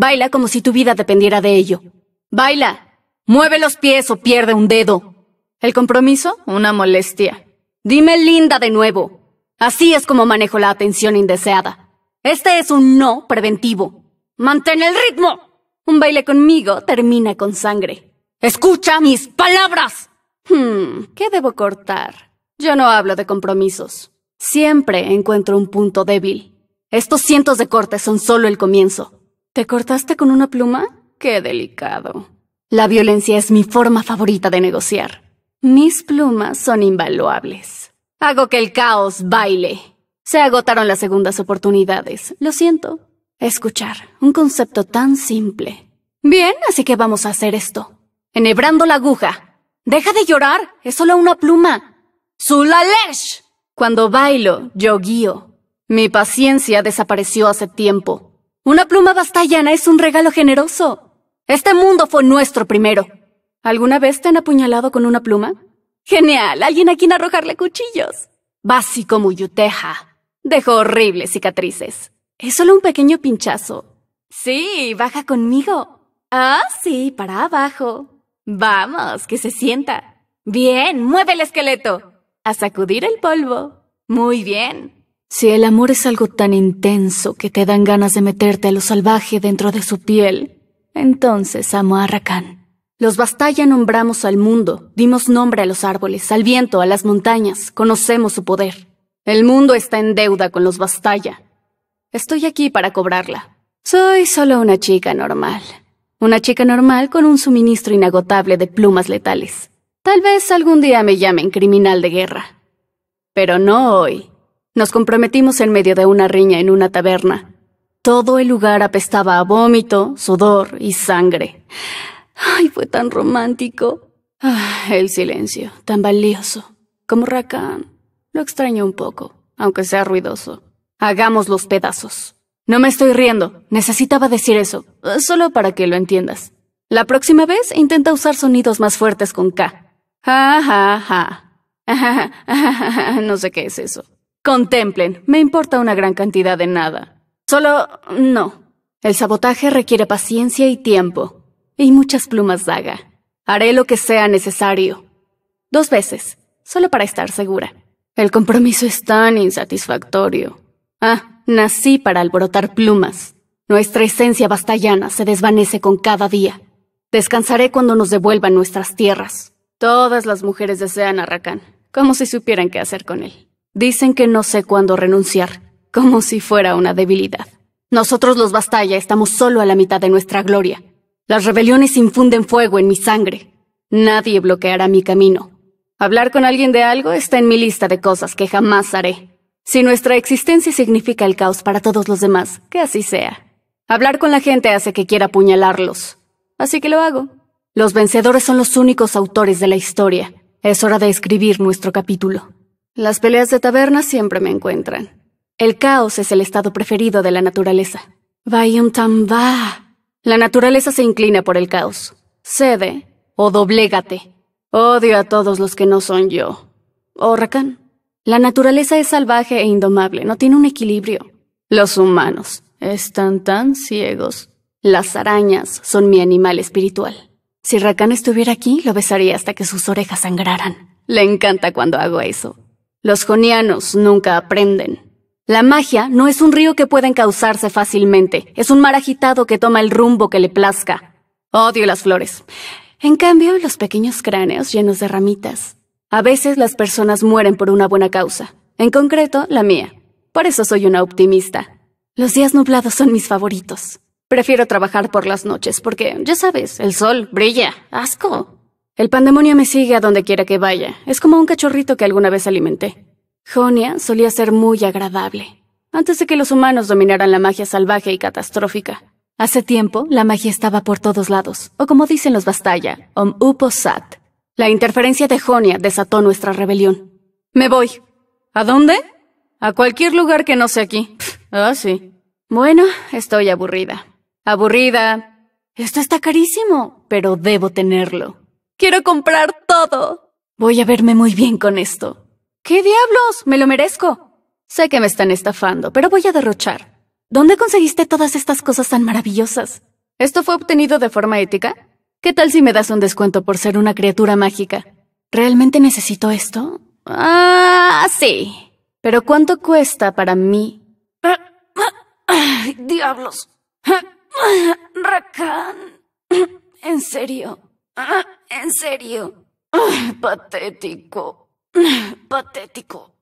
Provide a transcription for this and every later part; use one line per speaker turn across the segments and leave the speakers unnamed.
Baila como si tu vida dependiera de ello. Baila. Mueve los pies o pierde un dedo. El compromiso, una molestia. Dime linda de nuevo. Así es como manejo la atención indeseada. Este es un no preventivo. Mantén el ritmo. Un baile conmigo termina con sangre. Escucha mis palabras. Hmm, ¿qué debo cortar? Yo no hablo de compromisos. Siempre encuentro un punto débil. Estos cientos de cortes son solo el comienzo. ¿Te cortaste con una pluma? Qué delicado. La violencia es mi forma favorita de negociar. Mis plumas son invaluables. Hago que el caos baile. Se agotaron las segundas oportunidades. Lo siento. Escuchar. Un concepto tan simple. Bien, así que vamos a hacer esto. Enhebrando la aguja. Deja de llorar. Es solo una pluma. ¡Zulalesh! Cuando bailo, yo guío. Mi paciencia desapareció hace tiempo. Una pluma bastallana es un regalo generoso. Este mundo fue nuestro primero. ¿Alguna vez te han apuñalado con una pluma? Genial, alguien a quien arrojarle cuchillos. Básico Muyuteja. Dejó horribles cicatrices. Es solo un pequeño pinchazo. Sí, baja conmigo. Ah, sí, para abajo. Vamos, que se sienta. Bien, mueve el esqueleto. A sacudir el polvo. Muy bien. Si el amor es algo tan intenso que te dan ganas de meterte a lo salvaje dentro de su piel, entonces amo a Rakan. Los Bastaya nombramos al mundo, dimos nombre a los árboles, al viento, a las montañas, conocemos su poder. El mundo está en deuda con los Bastaya. Estoy aquí para cobrarla. Soy solo una chica normal. Una chica normal con un suministro inagotable de plumas letales. Tal vez algún día me llamen criminal de guerra. Pero no hoy. Nos comprometimos en medio de una riña en una taberna. Todo el lugar apestaba a vómito, sudor y sangre. Ay, fue tan romántico. Ah, el silencio, tan valioso. Como Rakan. Lo extraño un poco, aunque sea ruidoso. Hagamos los pedazos. No me estoy riendo. Necesitaba decir eso, solo para que lo entiendas. La próxima vez intenta usar sonidos más fuertes con K. Ja, ja, ja. No sé qué es eso. Contemplen, me importa una gran cantidad de nada. Solo... no. El sabotaje requiere paciencia y tiempo, y muchas plumas daga. Haré lo que sea necesario. Dos veces, solo para estar segura. El compromiso es tan insatisfactorio. Ah, nací para alborotar plumas. Nuestra esencia bastallana se desvanece con cada día. Descansaré cuando nos devuelvan nuestras tierras. Todas las mujeres desean a Rakan, como si supieran qué hacer con él. Dicen que no sé cuándo renunciar, como si fuera una debilidad. Nosotros los Bastalla estamos solo a la mitad de nuestra gloria. Las rebeliones infunden fuego en mi sangre. Nadie bloqueará mi camino. Hablar con alguien de algo está en mi lista de cosas que jamás haré. Si nuestra existencia significa el caos para todos los demás, que así sea. Hablar con la gente hace que quiera apuñalarlos. Así que lo hago. Los vencedores son los únicos autores de la historia. Es hora de escribir nuestro capítulo. Las peleas de taberna siempre me encuentran. El caos es el estado preferido de la naturaleza. Vayuntamba. La naturaleza se inclina por el caos. Cede o doblégate. Odio a todos los que no son yo. Rakan. La naturaleza es salvaje e indomable, no tiene un equilibrio. Los humanos están tan ciegos. Las arañas son mi animal espiritual. Si Rakan estuviera aquí, lo besaría hasta que sus orejas sangraran. Le encanta cuando hago eso. Los jonianos nunca aprenden. La magia no es un río que pueden causarse fácilmente, es un mar agitado que toma el rumbo que le plazca. Odio las flores. En cambio, los pequeños cráneos llenos de ramitas. A veces las personas mueren por una buena causa, en concreto la mía. Por eso soy una optimista. Los días nublados son mis favoritos. Prefiero trabajar por las noches porque, ya sabes, el sol brilla. ¡Asco! El pandemonio me sigue a donde quiera que vaya. Es como un cachorrito que alguna vez alimenté. Jonia solía ser muy agradable, antes de que los humanos dominaran la magia salvaje y catastrófica. Hace tiempo, la magia estaba por todos lados, o como dicen los Bastaya, om Uposat. La interferencia de Jonia desató nuestra rebelión. Me voy. ¿A dónde? A cualquier lugar que no sea aquí. Ah, sí. Bueno, estoy aburrida. Aburrida. Esto está carísimo, pero debo tenerlo. Quiero comprar todo. Voy a verme muy bien con esto. ¿Qué diablos? Me lo merezco. Sé que me están estafando, pero voy a derrochar. ¿Dónde conseguiste todas estas cosas tan maravillosas? ¿Esto fue obtenido de forma ética? ¿Qué tal si me das un descuento por ser una criatura mágica? ¿Realmente necesito esto? Ah, sí. Pero ¿cuánto cuesta para mí? Diablos. Rakan. En serio en serio. patético. Patético.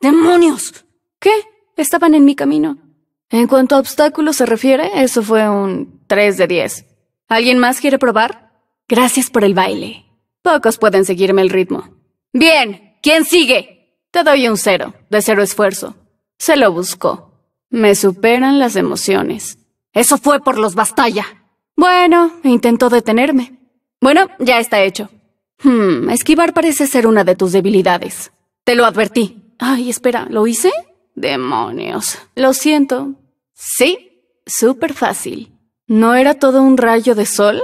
¡Demonios! ¿Qué? Estaban en mi camino. En cuanto a obstáculos se refiere, eso fue un 3 de 10. ¿Alguien más quiere probar? Gracias por el baile. Pocos pueden seguirme el ritmo. Bien, ¿quién sigue? Te doy un cero, de cero esfuerzo. Se lo buscó. Me superan las emociones. Eso fue por los Bastalla. Bueno, intentó detenerme. Bueno, ya está hecho. Hmm, esquivar parece ser una de tus debilidades. Te lo advertí. Ay, espera, ¿lo hice? Demonios. Lo siento. Sí, súper fácil. ¿No era todo un rayo de sol?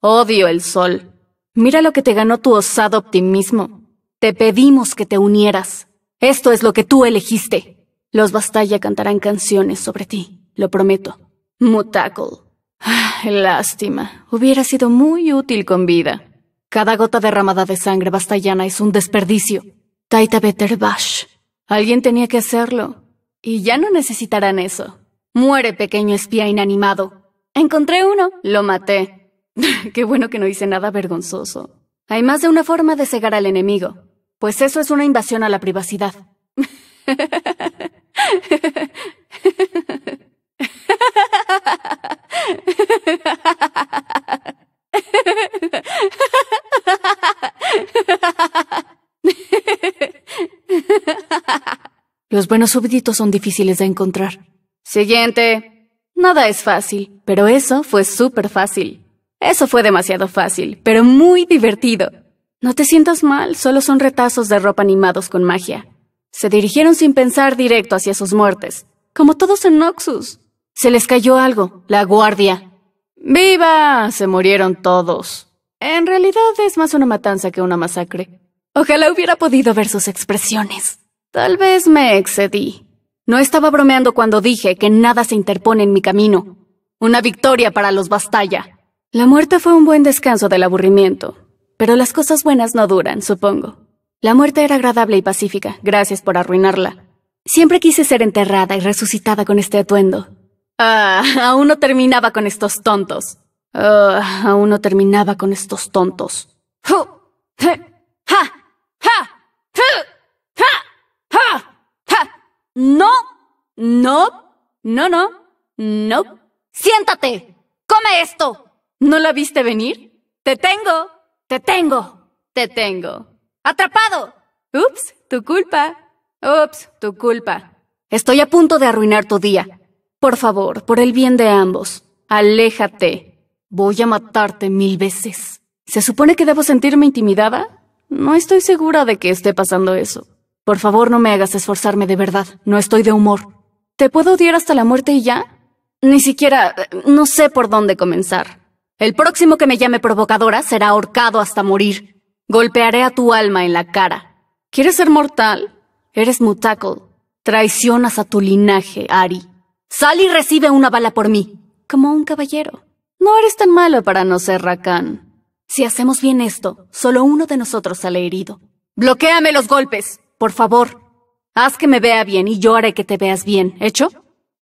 Odio el sol. Mira lo que te ganó tu osado optimismo. Te pedimos que te unieras. Esto es lo que tú elegiste. Los Bastaya cantarán canciones sobre ti, lo prometo. Mutacle. Ah, lástima, hubiera sido muy útil con vida. Cada gota derramada de sangre bastallana es un desperdicio. Taita Beterbash. Alguien tenía que hacerlo. Y ya no necesitarán eso. Muere, pequeño espía inanimado. Encontré uno, lo maté. Qué bueno que no hice nada vergonzoso. Hay más de una forma de cegar al enemigo, pues eso es una invasión a la privacidad. Los buenos súbditos son difíciles de encontrar. Siguiente. Nada es fácil, pero eso fue súper fácil. Eso fue demasiado fácil, pero muy divertido. No te sientas mal, solo son retazos de ropa animados con magia. Se dirigieron sin pensar directo hacia sus muertes, como todos en Noxus. Se les cayó algo, la guardia. ¡Viva! Se murieron todos. En realidad es más una matanza que una masacre. Ojalá hubiera podido ver sus expresiones. Tal vez me excedí. No estaba bromeando cuando dije que nada se interpone en mi camino. Una victoria para los Bastalla. La muerte fue un buen descanso del aburrimiento, pero las cosas buenas no duran, supongo. La muerte era agradable y pacífica, gracias por arruinarla. Siempre quise ser enterrada y resucitada con este atuendo. Ah, aún no terminaba con estos tontos. Ah, aún no terminaba con estos tontos. No, no, no, no, no. Siéntate, come esto. ¿No la viste venir? Te tengo, te tengo, te tengo. ¡Atrapado! Ups, tu culpa. Ups, tu culpa. Estoy a punto de arruinar tu día. Por favor, por el bien de ambos, aléjate. Voy a matarte mil veces. ¿Se supone que debo sentirme intimidada? No estoy segura de que esté pasando eso. Por favor, no me hagas esforzarme de verdad. No estoy de humor. ¿Te puedo odiar hasta la muerte y ya? Ni siquiera... no sé por dónde comenzar. El próximo que me llame provocadora será ahorcado hasta morir. Golpearé a tu alma en la cara. ¿Quieres ser mortal? Eres mutaco. Traicionas a tu linaje, Ari. Sal y recibe una bala por mí. Como un caballero. No eres tan malo para no ser Rakan. Si hacemos bien esto, solo uno de nosotros sale herido. Bloquéame los golpes, por favor. Haz que me vea bien y yo haré que te veas bien. ¿Hecho?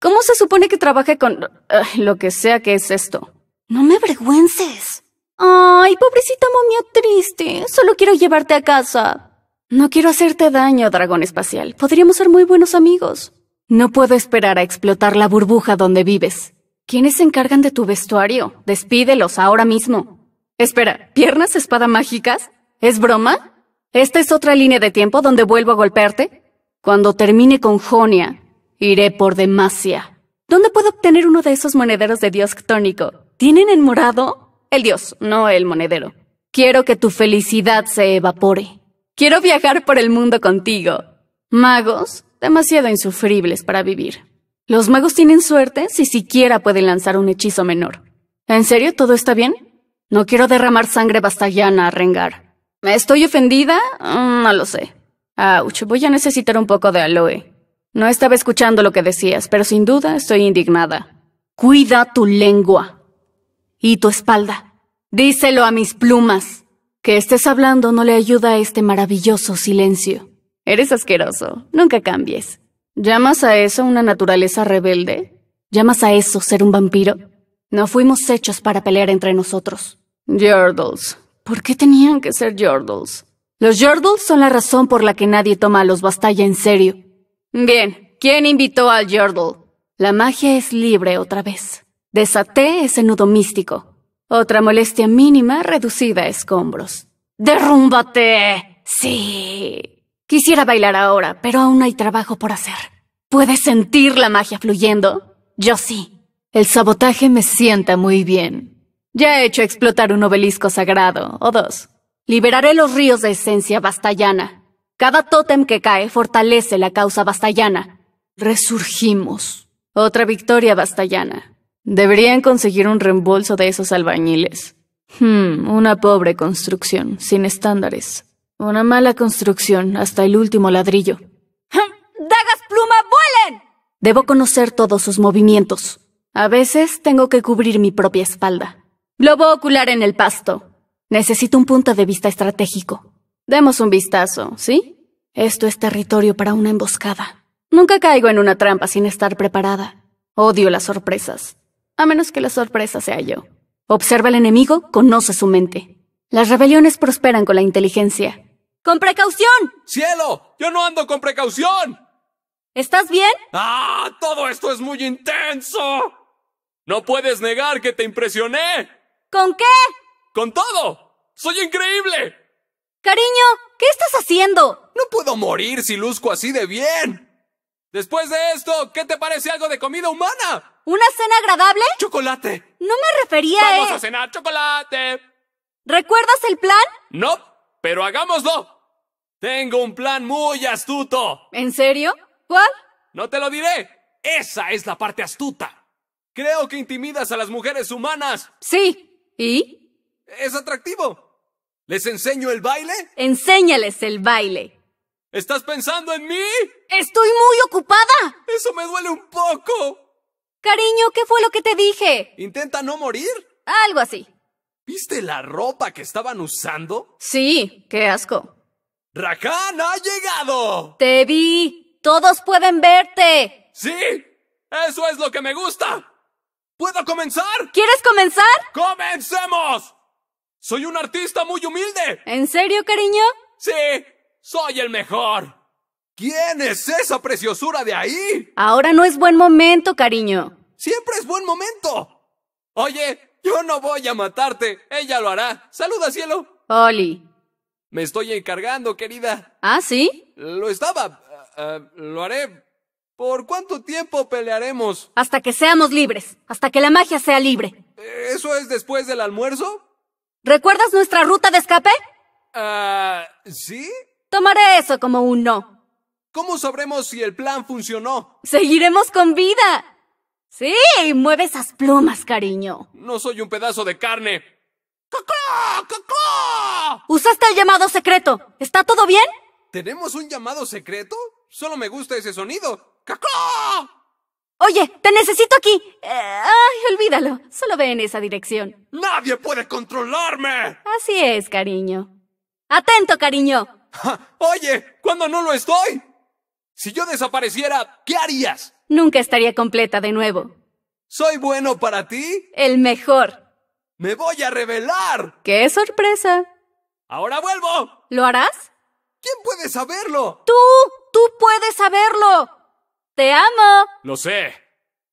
¿Cómo se supone que trabaje con... Eh, lo que sea que es esto? No me avergüences. Ay, pobrecita momia triste. Solo quiero llevarte a casa. No quiero hacerte daño, dragón espacial. Podríamos ser muy buenos amigos. No puedo esperar a explotar la burbuja donde vives. ¿Quiénes se encargan de tu vestuario? Despídelos ahora mismo. Espera, ¿piernas espada mágicas? ¿Es broma? ¿Esta es otra línea de tiempo donde vuelvo a golpearte? Cuando termine con Jonia, iré por Demacia. ¿Dónde puedo obtener uno de esos monederos de dios tónico? ¿Tienen en morado? el dios, no el monedero. Quiero que tu felicidad se evapore. Quiero viajar por el mundo contigo. Magos, demasiado insufribles para vivir. Los magos tienen suerte si siquiera pueden lanzar un hechizo menor. ¿En serio todo está bien? No quiero derramar sangre bastallana a rengar. ¿Me estoy ofendida? Mm, no lo sé. Auch, voy a necesitar un poco de aloe. No estaba escuchando lo que decías, pero sin duda estoy indignada. Cuida tu lengua y tu espalda. Díselo a mis plumas. Que estés hablando no le ayuda a este maravilloso silencio. Eres asqueroso. Nunca cambies. ¿Llamas a eso una naturaleza rebelde? ¿Llamas a eso ser un vampiro? No fuimos hechos para pelear entre nosotros. Yordles. ¿Por qué tenían que ser Yordles? Los Yordles son la razón por la que nadie toma a los Bastalla en serio. Bien, ¿quién invitó al Yordle? La magia es libre otra vez. Desaté ese nudo místico. Otra molestia mínima reducida a escombros. ¡Derrúmbate! Sí. Quisiera bailar ahora, pero aún hay trabajo por hacer. ¿Puedes sentir la magia fluyendo? Yo sí. El sabotaje me sienta muy bien. Ya he hecho explotar un obelisco sagrado, o dos. Liberaré los ríos de esencia bastallana. Cada tótem que cae fortalece la causa bastallana. Resurgimos. Otra victoria bastallana. Deberían conseguir un reembolso de esos albañiles. Hmm, una pobre construcción, sin estándares. Una mala construcción, hasta el último ladrillo. ¡Hm! ¡Dagas pluma, vuelen! Debo conocer todos sus movimientos. A veces tengo que cubrir mi propia espalda. Globo ocular en el pasto. Necesito un punto de vista estratégico. Demos un vistazo, ¿sí? Esto es territorio para una emboscada. Nunca caigo en una trampa sin estar preparada. Odio las sorpresas a menos que la sorpresa sea yo. Observa al enemigo, conoce su mente. Las rebeliones prosperan con la inteligencia.
¡Con precaución! ¡Cielo! ¡Yo no ando con precaución! ¿Estás bien? ¡Ah! ¡Todo esto es muy intenso! ¡No puedes negar que te impresioné! ¿Con qué? ¡Con todo! ¡Soy increíble! Cariño, ¿qué estás haciendo? No puedo morir si luzco así de bien. Después de esto, ¿qué te parece algo de comida humana? ¿Una cena agradable? ¡Chocolate! No me refería a. ¡Vamos e- a cenar chocolate! ¿Recuerdas el plan? No, pero hagámoslo. Tengo un plan muy astuto.
¿En serio? ¿Cuál?
No te lo diré. Esa es la parte astuta. Creo que intimidas a las mujeres humanas. Sí. ¿Y? Es atractivo. ¿Les enseño el baile?
Enséñales el baile.
¿Estás pensando en mí?
Estoy muy ocupada. Eso me duele un poco. Cariño, ¿qué fue lo que te dije? ¿Intenta no morir? Algo así.
¿Viste la ropa que estaban usando?
Sí, qué asco.
¡Rakan ha llegado!
¡Te vi! ¡Todos pueden verte!
¡Sí! ¡Eso es lo que me gusta! ¿Puedo comenzar? ¿Quieres comenzar? ¡Comencemos! Soy un artista muy humilde. ¿En serio, cariño? Sí, soy el mejor. ¿Quién es esa preciosura de ahí?
Ahora no es buen momento, cariño. Siempre
es buen momento. Oye, yo no voy a matarte. Ella lo hará. Saluda, cielo. Oli. Me estoy encargando, querida.
¿Ah, sí?
Lo estaba. Eh, eh, lo haré. ¿Por cuánto tiempo pelearemos?
Hasta que seamos libres. Hasta que la magia sea libre.
¿Eso es después del almuerzo?
¿Recuerdas nuestra ruta de escape?
Ah, ¿sí?
Tomaré eso como un no.
¿Cómo sabremos si el plan funcionó? ¡Seguiremos con vida! Sí, mueve
esas plumas, cariño.
No soy un pedazo de carne. ¡Cacá,
¡Cacá! Usaste el llamado secreto. ¿Está todo bien?
¿Tenemos un llamado secreto? Solo me gusta ese sonido. ¡Cacá!
Oye, te necesito aquí. Eh, ay, olvídalo. Solo ve en esa dirección.
¡Nadie puede controlarme!
Así es, cariño. Atento, cariño.
oye, ¿cuándo no lo estoy? Si yo desapareciera, ¿qué harías?
Nunca estaría completa de nuevo.
¿Soy bueno para ti?
El mejor.
¡Me voy a revelar!
¡Qué sorpresa!
¡Ahora vuelvo!
¿Lo harás? ¿Quién puede saberlo? ¡Tú! ¡Tú puedes saberlo! ¡Te amo! Lo sé.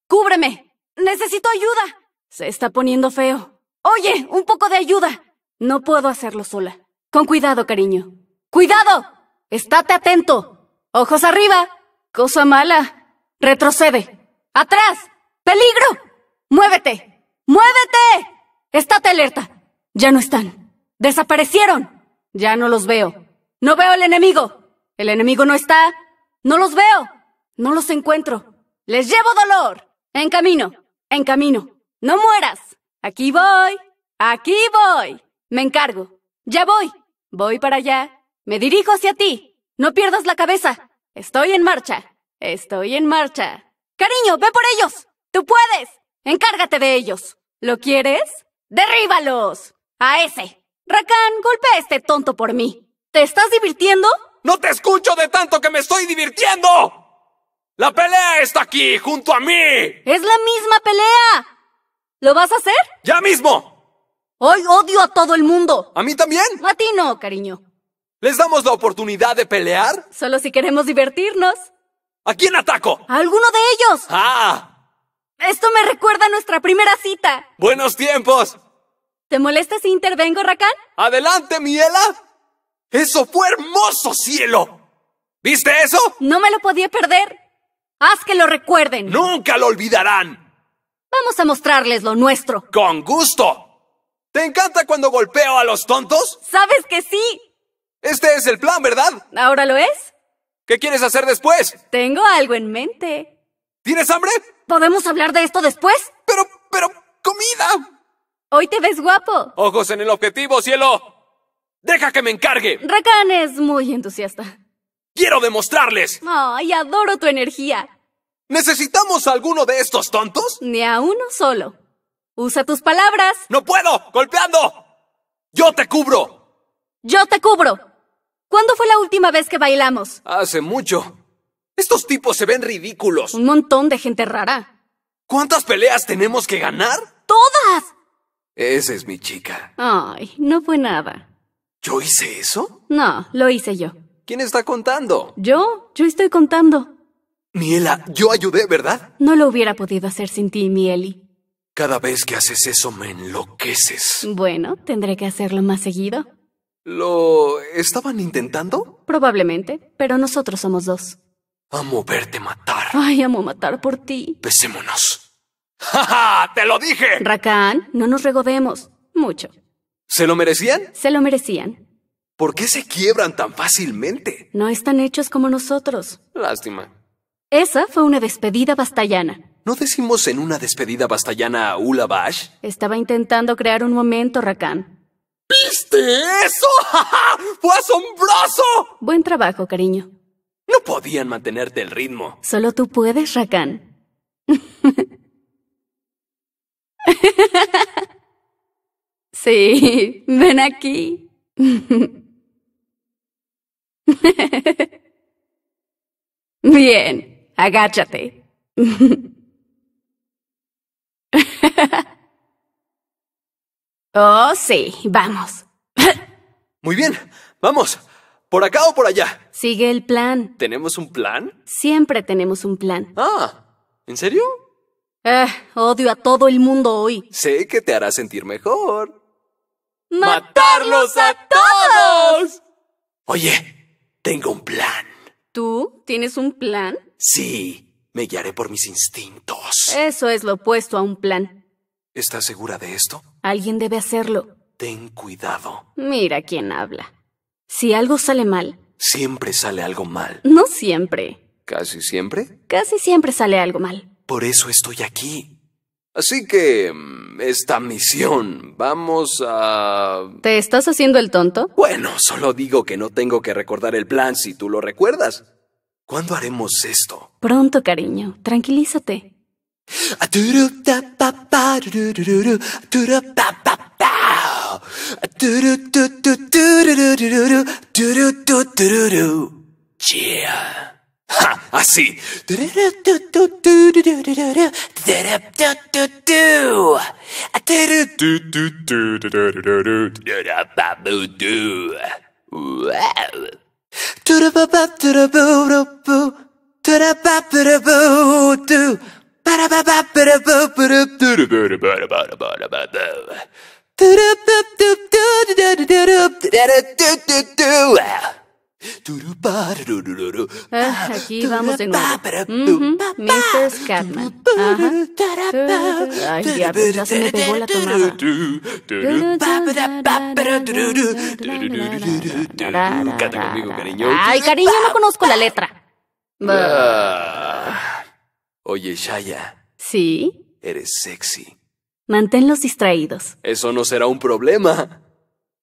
¡Cúbreme! ¡Necesito ayuda! Se está poniendo feo. Oye, un poco de ayuda. No puedo hacerlo sola. Con cuidado, cariño. ¡Cuidado! ¡Estate atento! ¡Ojos arriba! ¡Cosa mala! ¡Retrocede! ¡Atrás! ¡Peligro! ¡Muévete! ¡Muévete! ¡Estate alerta! Ya no están. ¡Desaparecieron! Ya no los veo. ¡No veo al enemigo! ¡El enemigo no está! ¡No los veo! ¡No los encuentro! ¡Les llevo dolor! ¡En camino! ¡En camino! ¡No mueras! ¡Aquí voy! ¡Aquí voy! Me encargo. Ya voy. Voy para allá. Me dirijo hacia ti. ¡No pierdas la cabeza! Estoy en marcha. Estoy en marcha. Cariño, ve por ellos. Tú puedes. Encárgate de ellos. ¿Lo quieres? ¡Derríbalos! A ese. Rakan, golpea a este tonto por mí. ¿Te estás divirtiendo? No te escucho de tanto que me estoy
divirtiendo. La pelea está aquí, junto a mí. Es
la misma pelea. ¿Lo vas a hacer?
Ya mismo.
Hoy odio a todo el mundo. ¿A mí también? A ti no, cariño. ¿Les damos la oportunidad de
pelear?
Solo si queremos divertirnos.
¿A quién ataco?
A alguno de ellos.
Ah.
Esto me recuerda a nuestra primera cita.
Buenos tiempos.
¿Te molesta si intervengo, Rakan?
Adelante, Miela. Eso fue hermoso, cielo. ¿Viste eso?
No me lo podía perder. Haz que lo recuerden.
Nunca lo olvidarán. Vamos
a mostrarles lo nuestro.
Con gusto. ¿Te encanta cuando golpeo a los tontos?
Sabes que sí. Este es el plan, ¿verdad? ¿Ahora lo es? ¿Qué quieres hacer después? Tengo algo en mente. ¿Tienes hambre? ¿Podemos hablar de esto después? Pero, pero, comida. Hoy te ves guapo.
Ojos en el objetivo, cielo. Deja que me encargue.
Rakan es muy entusiasta.
Quiero demostrarles.
Ay, adoro tu energía.
¿Necesitamos a alguno de estos tontos?
Ni a uno solo. Usa tus palabras. No puedo. Golpeando. Yo te cubro. Yo te cubro. ¿Cuándo fue la última vez que bailamos? Hace mucho.
Estos tipos se ven ridículos.
Un montón de gente rara.
¿Cuántas peleas tenemos que ganar? ¡Todas! Esa es mi chica.
Ay, no fue nada.
¿Yo hice eso?
No, lo hice yo. ¿Quién está contando? Yo, yo estoy contando.
Miela, yo ayudé, ¿verdad?
No lo hubiera podido hacer sin ti, Mieli.
Cada vez que haces eso me
enloqueces. Bueno, tendré que hacerlo más seguido.
¿Lo estaban intentando?
Probablemente, pero nosotros somos dos.
Amo verte matar.
Ay, amo matar por ti.
Besémonos. ¡Ja, ja! ¡Te lo dije!
Rakan, no nos regodemos. Mucho.
¿Se lo merecían?
Se lo merecían.
¿Por qué se quiebran tan fácilmente?
No están hechos como nosotros. Lástima. Esa fue una despedida bastallana.
¿No decimos en una despedida bastallana Ula Bash?
Estaba intentando crear un momento, Rakan.
¿Viste eso?
¡Fue asombroso! Buen trabajo, cariño.
No podían mantenerte el ritmo.
Solo tú puedes, Rakan. sí, ven aquí. Bien, agáchate. Oh, sí, vamos.
Muy bien, vamos. ¿Por acá o por allá?
Sigue el plan.
¿Tenemos un plan?
Siempre tenemos un plan.
Ah, ¿en serio?
Eh, odio a todo el mundo hoy.
Sé que te hará sentir mejor. ¡Matarlos a
todos!
Oye, tengo un plan.
¿Tú tienes un plan?
Sí, me guiaré por mis instintos.
Eso es lo opuesto a un plan.
¿Estás segura de esto?
Alguien debe hacerlo.
Ten cuidado.
Mira quién habla. Si algo sale mal.
Siempre sale algo mal.
No siempre.
¿Casi siempre?
Casi siempre sale algo mal.
Por eso estoy aquí. Así que... Mm, esta misión, vamos a...
¿Te estás haciendo el tonto?
Bueno, solo digo que no tengo que recordar el plan si tú lo recuerdas. ¿Cuándo haremos esto?
Pronto, cariño. Tranquilízate. A doo doo da
ba do doo doo doo doo doo do do do do do doo doo doo doo doo doo doo doo doo doo doo doo doo doo. do do do do Do do do do do do do do do do do do do. do do do do do do do do do do do do do do doo. do Do do do do do do do do do do do do do do do do. Ah,
aquí vamos de nuevo. Mr. Ay, ya se
la conmigo, cariño. Ay, cariño, no
conozco la letra.
Ah. Oye, Shaya.
¿Sí?
Eres sexy.
Manténlos distraídos.
Eso no será un problema.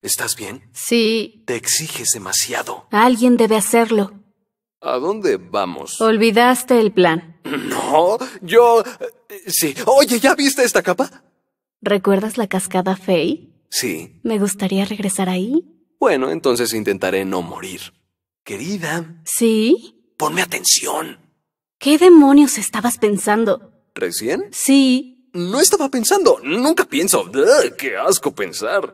¿Estás bien?
Sí.
Te exiges demasiado.
Alguien debe hacerlo.
¿A dónde vamos?
Olvidaste el plan.
No, yo... Eh, sí. Oye, ¿ya viste
esta capa? ¿Recuerdas la cascada Faye? Sí. ¿Me gustaría regresar ahí?
Bueno, entonces intentaré no morir. Querida.
Sí.
Ponme atención.
¿Qué demonios estabas pensando? ¿Recién? Sí. No
estaba pensando. Nunca pienso. ¡Qué asco pensar!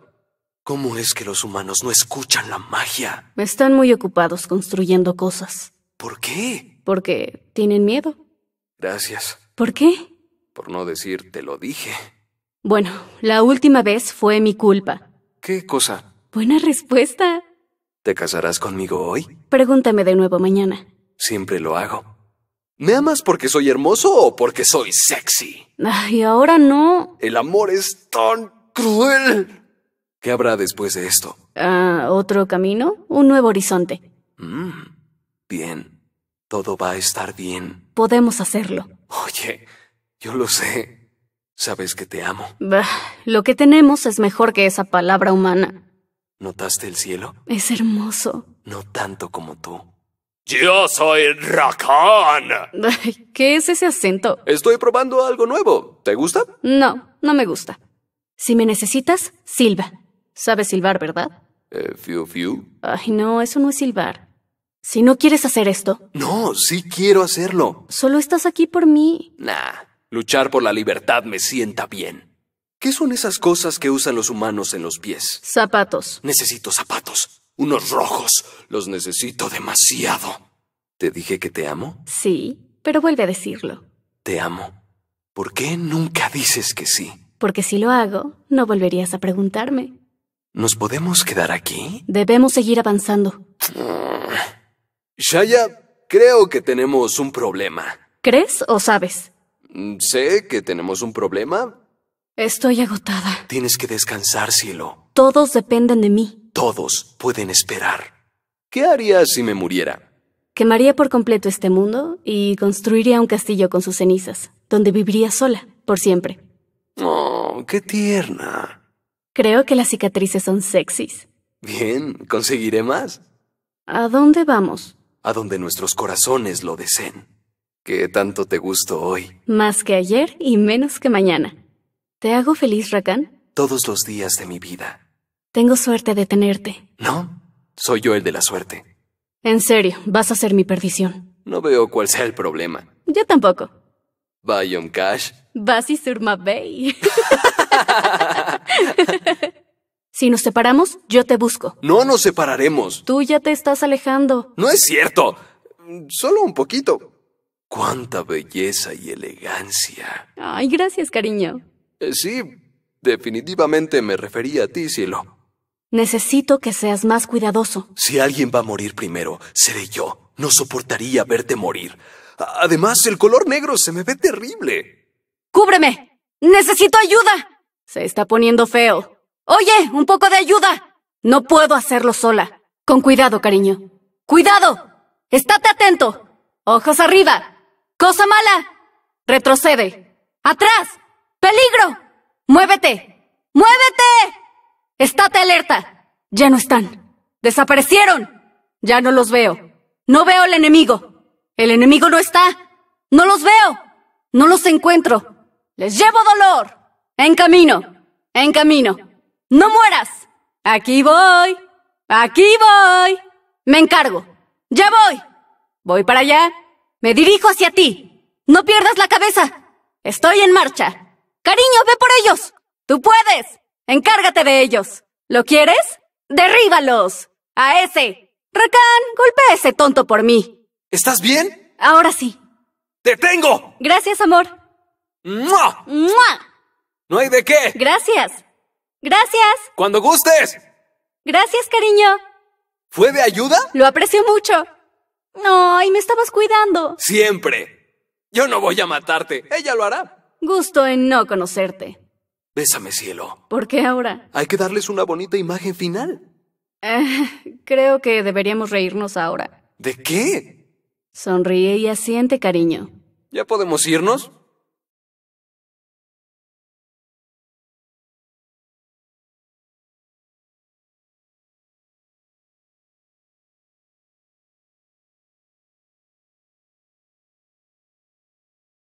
¿Cómo es que los humanos no escuchan la magia?
Están muy ocupados construyendo cosas.
¿Por qué?
Porque tienen miedo. Gracias. ¿Por qué?
Por no decir te lo dije.
Bueno, la última vez fue mi culpa.
¿Qué cosa?
Buena respuesta.
¿Te casarás conmigo hoy?
Pregúntame de nuevo mañana.
Siempre lo hago. ¿Me amas porque soy hermoso o porque soy sexy?
Y ahora no.
El amor es tan cruel. ¿Qué habrá después de esto?
Ah, ¿Otro camino? ¿Un nuevo horizonte?
Mm, bien. Todo va a estar bien.
Podemos hacerlo.
Oye, yo lo sé. Sabes que te amo.
Bah, lo que tenemos es mejor que esa palabra humana.
¿Notaste el cielo?
Es hermoso. No tanto
como tú. Yo soy Rakan.
¿Qué es ese acento?
Estoy probando algo nuevo. ¿Te gusta?
No, no me gusta. Si me necesitas, silba. Sabes silbar, ¿verdad?
Eh, fiu, fiu.
Ay, no, eso no es silbar. Si no quieres hacer esto.
No, sí quiero hacerlo.
Solo estás aquí por mí. Nah,
luchar por la libertad me sienta bien. ¿Qué son esas cosas que usan los humanos en los pies?
Zapatos.
Necesito zapatos. Unos rojos. Los necesito demasiado. ¿Te dije que te amo?
Sí, pero vuelve a decirlo.
Te amo. ¿Por qué nunca dices que sí?
Porque si lo hago, no volverías a preguntarme.
¿Nos podemos quedar aquí?
Debemos seguir avanzando.
Shaya, creo que tenemos un problema.
¿Crees o sabes?
Mm, sé que tenemos un problema.
Estoy agotada.
Tienes que descansar, cielo.
Todos dependen de mí.
Todos pueden esperar. ¿Qué haría si me muriera?
Quemaría por completo este mundo y construiría un castillo con sus cenizas, donde viviría sola, por siempre.
Oh,
qué tierna. Creo que las cicatrices son sexys.
Bien, conseguiré más.
¿A dónde vamos?
A donde nuestros corazones lo deseen. ¿Qué tanto te gusto hoy?
Más que ayer y menos que mañana. ¿Te hago feliz, Rakan?
Todos los días de mi vida.
Tengo suerte de tenerte.
No, soy yo el de la suerte.
En serio, vas a ser mi perdición.
No veo cuál sea el problema.
Yo tampoco.
Bayom em Cash.
Basi Surma Bay. si nos separamos, yo te busco.
No nos separaremos.
Tú ya te estás alejando.
No es cierto. Solo un poquito. Cuánta belleza y elegancia.
Ay, gracias, cariño.
Eh, sí, definitivamente me refería a ti, cielo.
Necesito que seas más cuidadoso.
Si alguien va a morir primero, seré yo. No soportaría verte morir. Además, el color negro se me ve terrible.
¡Cúbreme! ¡Necesito ayuda! Se está poniendo feo. Oye, un poco de ayuda. No puedo hacerlo sola. Con cuidado, cariño. ¡Cuidado! ¡Estate atento! ¡Ojos arriba! ¡Cosa mala! ¡Retrocede! ¡Atrás! ¡Peligro! ¡Muévete! ¡Muévete! ¡Estate alerta! Ya no están. ¡Desaparecieron! Ya no los veo. No veo al enemigo. El enemigo no está. No los veo. No los encuentro. Les llevo dolor. En camino. En camino. No mueras. Aquí voy. Aquí voy. Me encargo. Ya voy. Voy para allá. Me dirijo hacia ti. No pierdas la cabeza. Estoy en marcha. Cariño, ve por ellos. Tú puedes. Encárgate de ellos. ¿Lo quieres? ¡Derríbalos! ¡A ese! ¡Rakan! ¡Golpea a ese tonto por mí! ¿Estás bien? Ahora sí. ¡Te tengo! Gracias, amor. ¡Mua! ¡Mua!
No hay de qué. Gracias. Gracias. Cuando gustes.
Gracias, cariño. ¿Fue de ayuda? Lo aprecio mucho. Ay, me estabas cuidando.
Siempre. Yo no voy a matarte.
Ella lo hará. Gusto en no conocerte.
Bésame, cielo.
¿Por qué ahora?
Hay que darles una bonita imagen final.
Eh, creo que deberíamos reírnos ahora.
¿De qué?
Sonríe y asiente, cariño.
¿Ya podemos irnos?